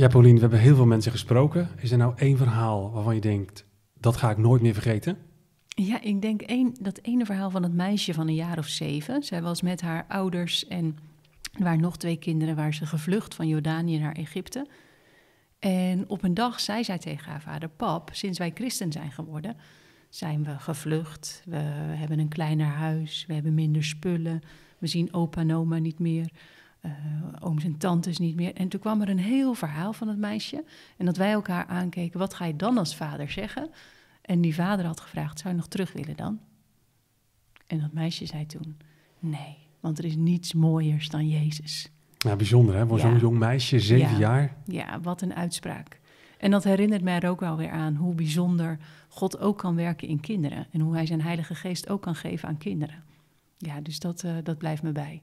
Ja, Pauline, we hebben heel veel mensen gesproken. Is er nou één verhaal waarvan je denkt, dat ga ik nooit meer vergeten? Ja, ik denk één, dat ene verhaal van het meisje van een jaar of zeven. Zij was met haar ouders en er waren nog twee kinderen, waar ze gevlucht van Jordanië naar Egypte. En op een dag zei zij tegen haar vader: Pap, sinds wij christen zijn geworden, zijn we gevlucht. We hebben een kleiner huis, we hebben minder spullen, we zien opa en oma niet meer uh, ooms en tantes niet meer. En toen kwam er een heel verhaal van het meisje. En dat wij elkaar aankeken, wat ga je dan als vader zeggen? En die vader had gevraagd, zou je nog terug willen dan? En dat meisje zei toen, nee, want er is niets mooiers dan Jezus. Nou, bijzonder hè, voor zo'n jong meisje, zeven jaar. Ja, wat een uitspraak. En dat herinnert mij er ook wel weer aan hoe bijzonder God ook kan werken in kinderen. En hoe hij zijn heilige geest ook kan geven aan kinderen. Ja, dus dat, eh, dat blijft me bij.